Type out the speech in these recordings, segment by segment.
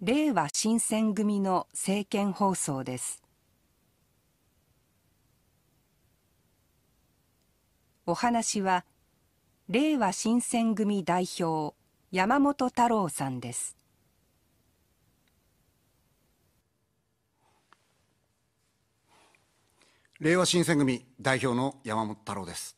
令和新選組の政見放送ですお話は令和新選組代表山本太郎さんです令和新選組代表の山本太郎です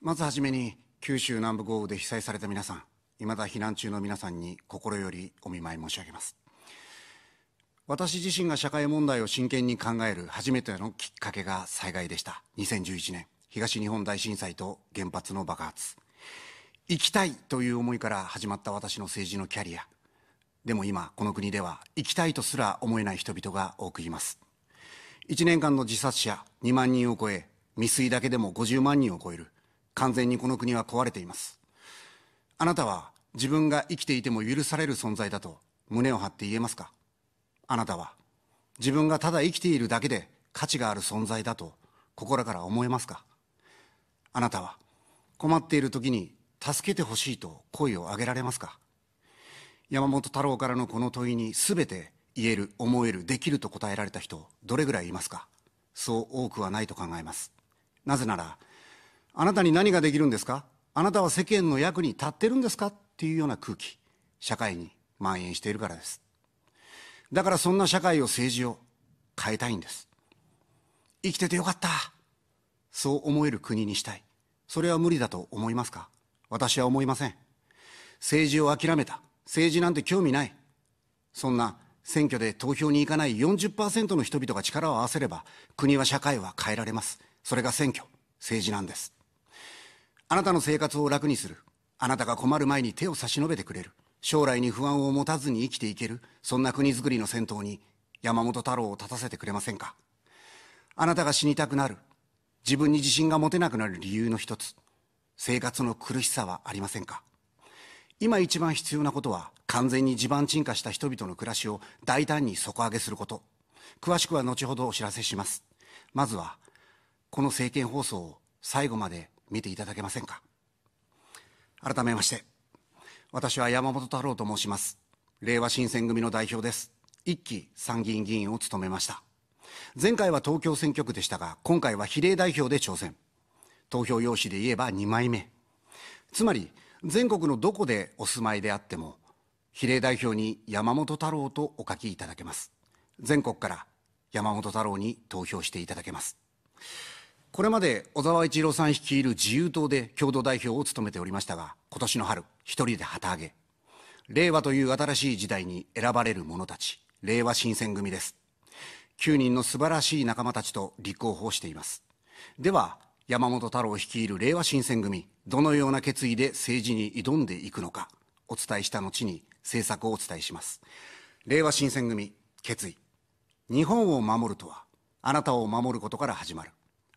まずはじめに九州南部豪雨で被災された皆さんいまだ避難中の皆さんに心よりお見舞い申し上げます私自身が社会問題を真剣に考える初めてのきっかけが災害でした2011年東日本大震災と原発の爆発生きたいという思いから始まった私の政治のキャリアでも今この国では生きたいとすら思えない人々が多くいます1年間の自殺者2万人を超え未遂だけでも50万人を超える完全にこの国は壊れていますあなたは自分が生きていても許される存在だと胸を張って言えますかあなたは自分がただ生きているだけで価値がある存在だと心から思えますかあなたは困っている時に助けてほしいと声を上げられますか山本太郎からのこの問いに全て言える思えるできると答えられた人どれぐらいいますかそう多くはないと考えますなぜならあなたに何ができるんですかあなたは世間の役に立ってるんですかっていうような空気社会に蔓延しているからですだからそんな社会を政治を変えたいんです。生きててよかった。そう思える国にしたい。それは無理だと思いますか私は思いません。政治を諦めた。政治なんて興味ない。そんな選挙で投票に行かない40%の人々が力を合わせれば、国は社会は変えられます。それが選挙、政治なんです。あなたの生活を楽にする。あなたが困る前に手を差し伸べてくれる。将来に不安を持たずに生きていけるそんな国づくりの先頭に山本太郎を立たせてくれませんかあなたが死にたくなる自分に自信が持てなくなる理由の一つ生活の苦しさはありませんか今一番必要なことは完全に地盤沈下した人々の暮らしを大胆に底上げすること詳しくは後ほどお知らせしますまずはこの政見放送を最後まで見ていただけませんか改めまして私は山本太郎と申します令和新選組の代表です一期参議院議員を務めました前回は東京選挙区でしたが今回は比例代表で挑戦投票用紙で言えば2枚目つまり全国のどこでお住まいであっても比例代表に山本太郎とお書きいただけます全国から山本太郎に投票していただけますこれまで小沢一郎さん率いる自由党で共同代表を務めておりましたが今年の春一人で旗揚げ令和という新しい時代に選ばれる者たち令和新選組です9人の素晴らしい仲間たちと立候補していますでは山本太郎率いる令和新選組どのような決意で政治に挑んでいくのかお伝えした後に政策をお伝えします令和新選組決意日本を守るとはあなたを守ることから始まる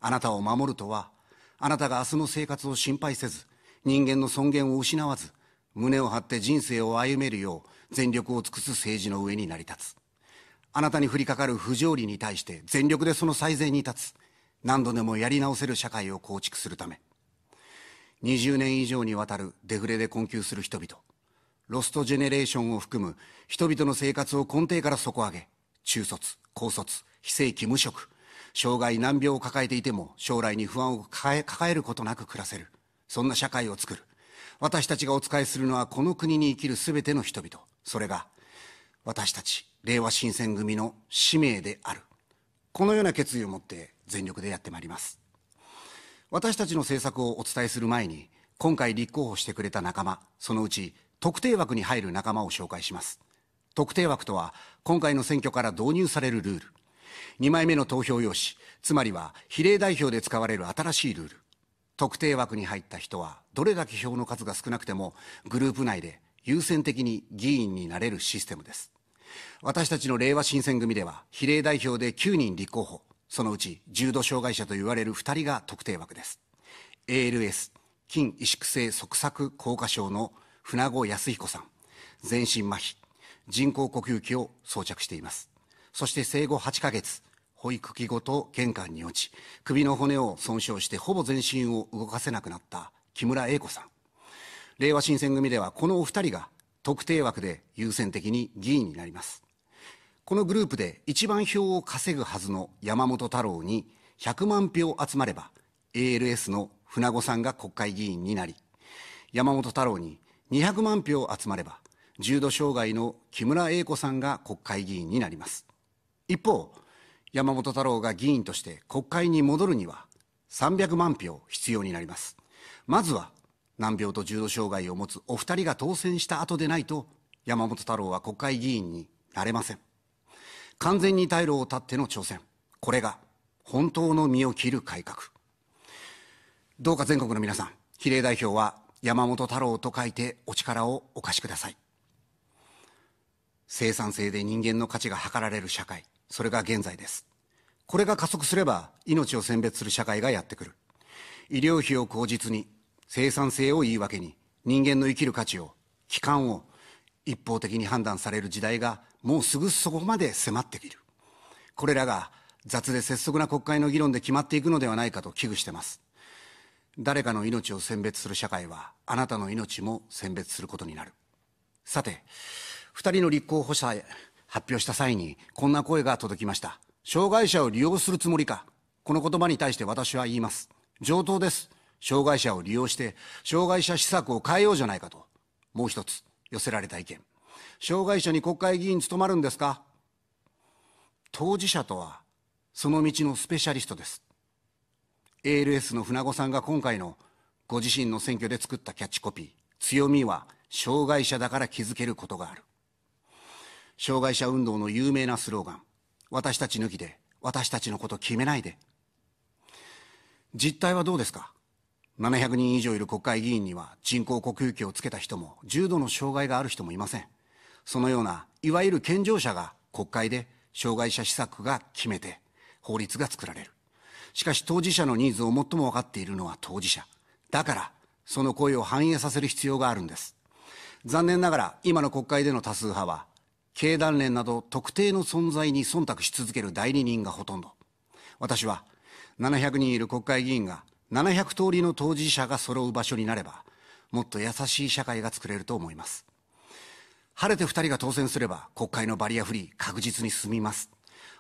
あなたを守るとは、あなたが明日の生活を心配せず、人間の尊厳を失わず、胸を張って人生を歩めるよう全力を尽くす政治の上に成り立つ。あなたに降りかかる不条理に対して全力でその最善に立つ。何度でもやり直せる社会を構築するため。20年以上にわたるデフレで困窮する人々。ロストジェネレーションを含む人々の生活を根底から底上げ、中卒、高卒、非正規無職、障害難病を抱えていても将来に不安を抱えることなく暮らせるそんな社会を作る私たちがお仕えするのはこの国に生きるすべての人々それが私たち令和新選組の使命であるこのような決意を持って全力でやってまいります私たちの政策をお伝えする前に今回立候補してくれた仲間そのうち特定枠に入る仲間を紹介します特定枠とは今回の選挙から導入されるルール2枚目の投票用紙、つまりは比例代表で使われる新しいルール。特定枠に入った人は、どれだけ票の数が少なくても、グループ内で優先的に議員になれるシステムです。私たちの令和新選組では、比例代表で9人立候補、そのうち重度障害者と言われる2人が特定枠です。ALS、筋萎縮性側索硬化症の船子康彦さん、全身麻痺、人工呼吸器を装着しています。そして生後8ヶ月、保育器ごと玄関に落ち、首の骨を損傷してほぼ全身を動かせなくなった木村英子さん。令和新選組ではこのお二人が特定枠で優先的に議員になります。このグループで一番票を稼ぐはずの山本太郎に100万票集まれば ALS の船子さんが国会議員になり、山本太郎に200万票集まれば重度障害の木村英子さんが国会議員になります。一方山本太郎が議員として国会に戻るには300万票必要になりますまずは難病と重度障害を持つお二人が当選した後でないと山本太郎は国会議員になれません完全に退路を断っての挑戦これが本当の身を切る改革どうか全国の皆さん比例代表は山本太郎と書いてお力をお貸しください生産性で人間の価値が図られる社会、それが現在です。これが加速すれば、命を選別する社会がやってくる。医療費を口実に、生産性を言い訳に、人間の生きる価値を、期間を、一方的に判断される時代が、もうすぐそこまで迫ってきる。これらが、雑で拙速な国会の議論で決まっていくのではないかと危惧してます。誰かの命を選別する社会は、あなたの命も選別することになる。さて、2人の立候補者へ発表した際にこんな声が届きました障害者を利用するつもりかこの言葉に対して私は言います上等です障害者を利用して障害者施策を変えようじゃないかともう一つ寄せられた意見障害者に国会議員務まるんですか当事者とはその道のスペシャリストです ALS の船子さんが今回のご自身の選挙で作ったキャッチコピー強みは障害者だから気づけることがある障害者運動の有名なスローガン、私たち抜きで、私たちのこと決めないで。実態はどうですか ?700 人以上いる国会議員には人工呼吸器をつけた人も、重度の障害がある人もいません。そのような、いわゆる健常者が国会で障害者施策が決めて、法律が作られる。しかし当事者のニーズを最も分かっているのは当事者。だから、その声を反映させる必要があるんです。残念ながら、今の国会での多数派は、経団連など特定の存在に忖度し続ける代理人がほとんど私は700人いる国会議員が700通りの当事者が揃う場所になればもっと優しい社会が作れると思います晴れて2人が当選すれば国会のバリアフリー確実に進みます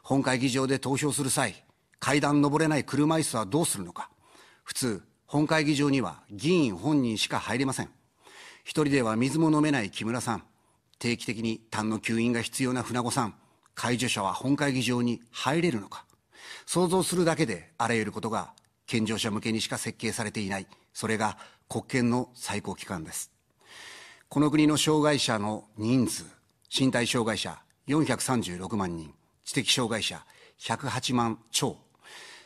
本会議場で投票する際階段登れない車椅子はどうするのか普通本会議場には議員本人しか入れません一人では水も飲めない木村さん定期的に痰の吸引が必要な船子さん、介助者は本会議場に入れるのか。想像するだけであらゆることが健常者向けにしか設計されていない。それが国権の最高機関です。この国の障害者の人数、身体障害者436万人、知的障害者108万超、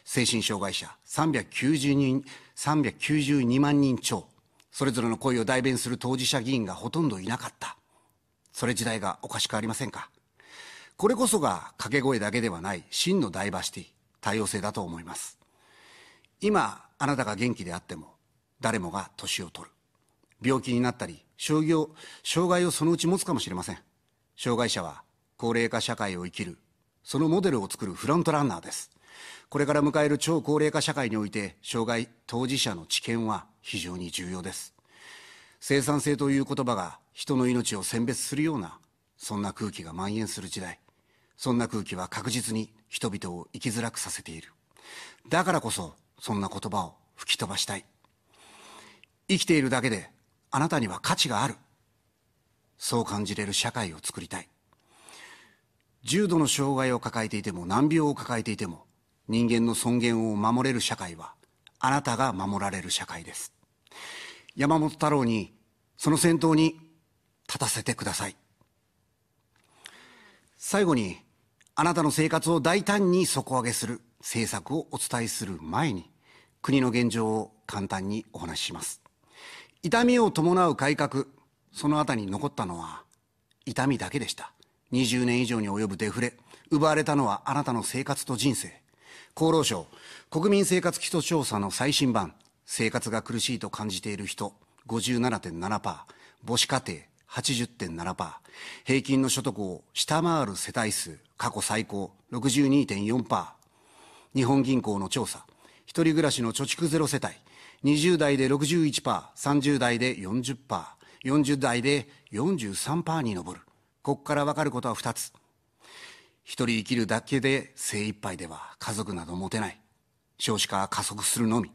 精神障害者390人、392万人超、それぞれの声を代弁する当事者議員がほとんどいなかった。それ時代がおかしくありませんかこれこそが掛け声だけではない真のダイバーシティ、多様性だと思います。今、あなたが元気であっても、誰もが年を取る。病気になったり、障を、障害をそのうち持つかもしれません。障害者は高齢化社会を生きる、そのモデルを作るフロントランナーです。これから迎える超高齢化社会において、障害当事者の知見は非常に重要です。生産性という言葉が人の命を選別するようなそんな空気が蔓延する時代そんな空気は確実に人々を生きづらくさせているだからこそそんな言葉を吹き飛ばしたい生きているだけであなたには価値があるそう感じれる社会を作りたい重度の障害を抱えていても難病を抱えていても人間の尊厳を守れる社会はあなたが守られる社会です山本太郎にその先頭に立たせてください最後にあなたの生活を大胆に底上げする政策をお伝えする前に国の現状を簡単にお話しします痛みを伴う改革そのあたりに残ったのは痛みだけでした20年以上に及ぶデフレ奪われたのはあなたの生活と人生厚労省国民生活基礎調査の最新版生活が苦しいと感じている人57.7%母子家庭80.7%、平均の所得を下回る世帯数、過去最高62.4%、日本銀行の調査、一人暮らしの貯蓄ゼロ世帯、20代で61%、30代で40%、40代で43%に上る。ここからわかることは2つ。一人生きるだけで精一杯では家族など持てない。少子化は加速するのみ。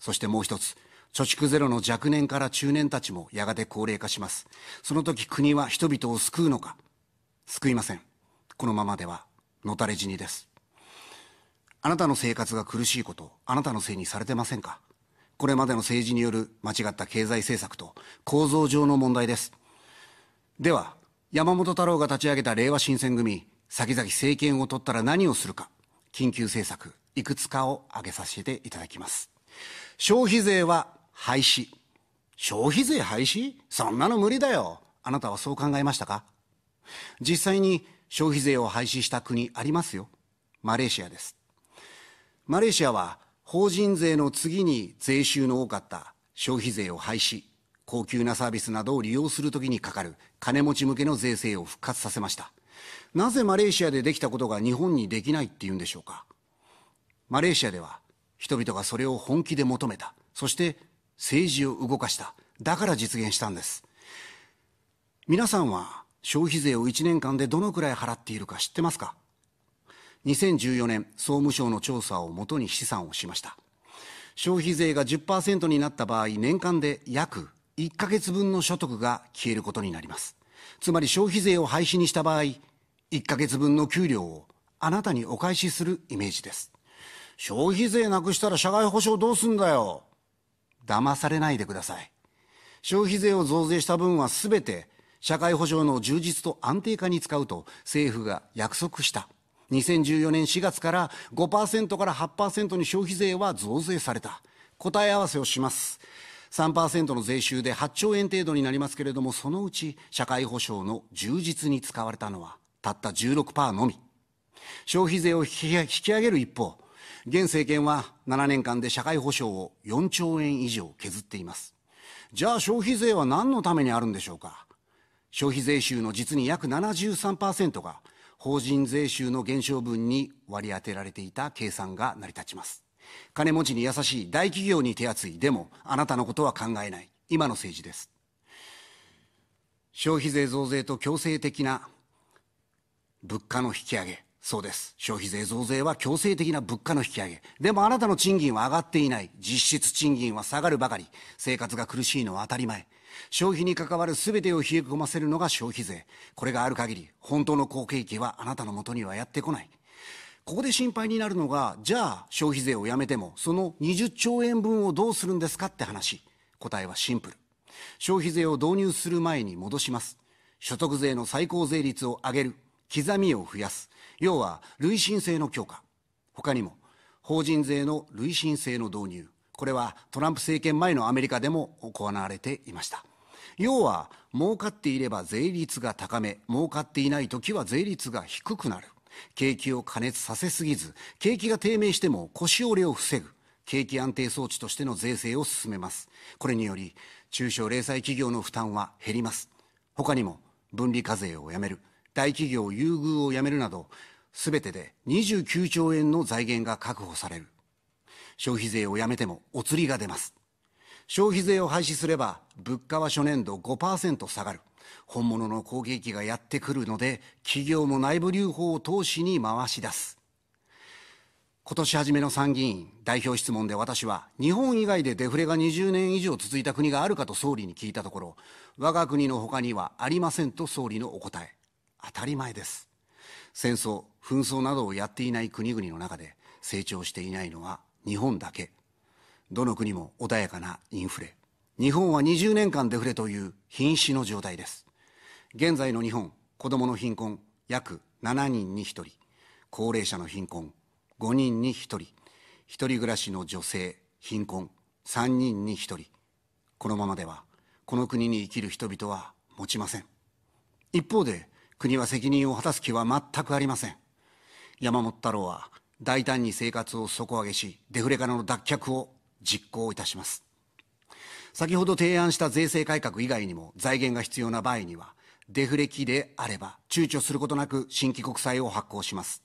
そしてもう一つ、貯蓄ゼロの若年から中年たちもやがて高齢化します。その時国は人々を救うのか救いません。このままでは、のたれ死にです。あなたの生活が苦しいこと、あなたのせいにされてませんかこれまでの政治による間違った経済政策と構造上の問題です。では、山本太郎が立ち上げた令和新選組、先々政権を取ったら何をするか、緊急政策、いくつかを挙げさせていただきます。消費税は廃止消費税廃止そんなの無理だよあなたはそう考えましたか実際に消費税を廃止した国ありますよマレーシアですマレーシアは法人税の次に税収の多かった消費税を廃止高級なサービスなどを利用するときにかかる金持ち向けの税制を復活させましたなぜマレーシアでできたことが日本にできないっていうんでしょうかマレーシアでは人々がそれを本気で求めたそして政治を動かした。だから実現したんです。皆さんは消費税を1年間でどのくらい払っているか知ってますか2014年、総務省の調査をもとに試算をしました。消費税が10%になった場合、年間で約1ヶ月分の所得が消えることになります。つまり消費税を廃止にした場合、1ヶ月分の給料をあなたにお返しするイメージです。消費税なくしたら社外保障どうすんだよ騙されないでください消費税を増税した分は全て社会保障の充実と安定化に使うと政府が約束した2014年4月から5%から8%に消費税は増税された答え合わせをします3%の税収で8兆円程度になりますけれどもそのうち社会保障の充実に使われたのはたった16%のみ消費税を引き上げる一方現政権は7年間で社会保障を4兆円以上削っています。じゃあ消費税は何のためにあるんでしょうか消費税収の実に約73%が法人税収の減少分に割り当てられていた計算が成り立ちます。金持ちに優しい大企業に手厚い。でも、あなたのことは考えない。今の政治です。消費税増税と強制的な物価の引き上げ。そうです消費税増税は強制的な物価の引き上げでもあなたの賃金は上がっていない実質賃金は下がるばかり生活が苦しいのは当たり前消費に関わる全てを冷え込ませるのが消費税これがある限り本当の好景気はあなたのもとにはやってこないここで心配になるのがじゃあ消費税をやめてもその20兆円分をどうするんですかって話答えはシンプル消費税を導入する前に戻します所得税の最高税率を上げる刻みを増やす要は累進性の強化他にも法人税の累進性の導入これはトランプ政権前のアメリカでも行われていました要は儲かっていれば税率が高め儲かっていない時は税率が低くなる景気を過熱させすぎず景気が低迷しても腰折れを防ぐ景気安定装置としての税制を進めますこれにより中小零細企業の負担は減ります他にも分離課税をやめる大企業優遇をやめるなど、すべてで29兆円の財源が確保される。消費税をやめてもお釣りが出ます。消費税を廃止すれば物価は初年度5%下がる。本物の好景気がやってくるので、企業も内部留保を投資に回し出す。今年初めの参議院代表質問で私は、日本以外でデフレが20年以上続いた国があるかと総理に聞いたところ、我が国の他にはありませんと総理のお答え。当たり前です戦争紛争などをやっていない国々の中で成長していないのは日本だけどの国も穏やかなインフレ日本は20年間デフレという瀕死の状態です現在の日本子どもの貧困約7人に1人高齢者の貧困5人に1人一人暮らしの女性貧困3人に1人このままではこの国に生きる人々は持ちません一方で国は責任を果たす気は全くありません。山本太郎は大胆に生活を底上げし、デフレからの脱却を実行いたします。先ほど提案した税制改革以外にも財源が必要な場合には、デフレ期であれば、躊躇することなく新規国債を発行します。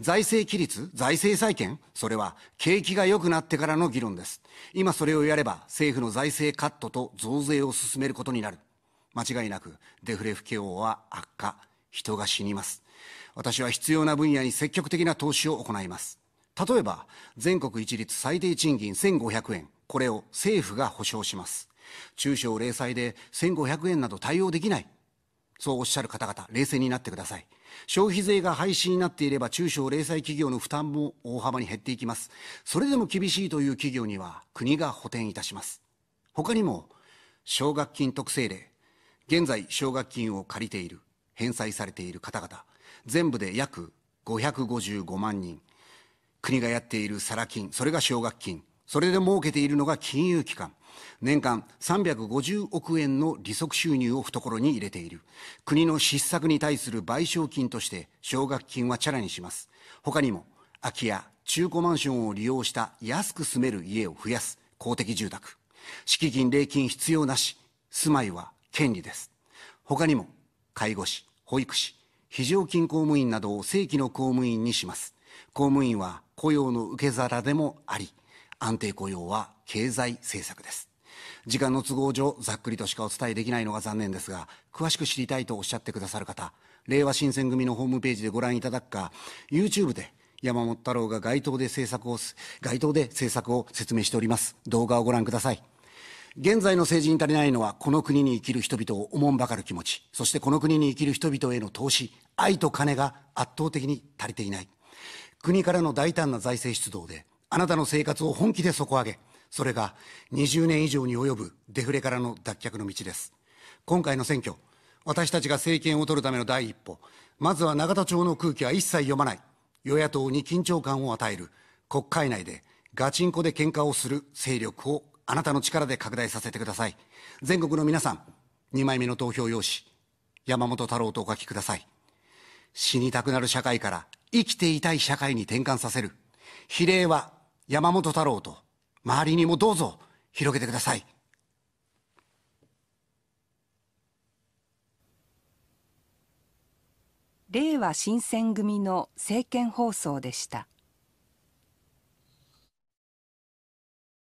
財政規律、財政再建、それは景気が良くなってからの議論です。今それをやれば、政府の財政カットと増税を進めることになる。間違いなく、デフレ不況は悪化、人が死にます私は必要な分野に積極的な投資を行います例えば全国一律最低賃金1500円これを政府が保障します中小零細で1500円など対応できないそうおっしゃる方々冷静になってください消費税が廃止になっていれば中小零細企業の負担も大幅に減っていきますそれでも厳しいという企業には国が補填いたします他にも奨学金特性例現在奨学金を借りている返済されている方々、全部で約555万人、国がやっているサラ金、それが奨学金、それで設けているのが金融機関。年間350億円の利息収入を懐に入れている。国の失策に対する賠償金として奨学金はチャラにします。他にも空き家、中古マンションを利用した安く住める家を増やす公的住宅。敷金、礼金必要なし。住まいは権利です。他にも介護士、保育士、非常勤公務員などを正規の公務員にします。公務員は雇用の受け皿でもあり、安定雇用は経済政策です。時間の都合上、ざっくりとしかお伝えできないのが残念ですが、詳しく知りたいとおっしゃってくださる方、令和新選組のホームページでご覧いただくか、YouTube で山本太郎が街頭で制作を、街頭で制作を説明しております。動画をご覧ください。現在の政治に足りないのは、この国に生きる人々をおもんばかる気持ち、そしてこの国に生きる人々への投資、愛と金が圧倒的に足りていない。国からの大胆な財政出動で、あなたの生活を本気で底上げ、それが20年以上に及ぶデフレからの脱却の道です。今回の選挙、私たちが政権を取るための第一歩、まずは永田町の空気は一切読まない、与野党に緊張感を与える、国会内でガチンコで喧嘩をする勢力をあなたの力で拡大させてください。全国の皆さん、2枚目の投票用紙、山本太郎とお書きください。死にたくなる社会から生きていたい社会に転換させる。比例は山本太郎と周りにもどうぞ広げてください。令和新選組の政見放送でした。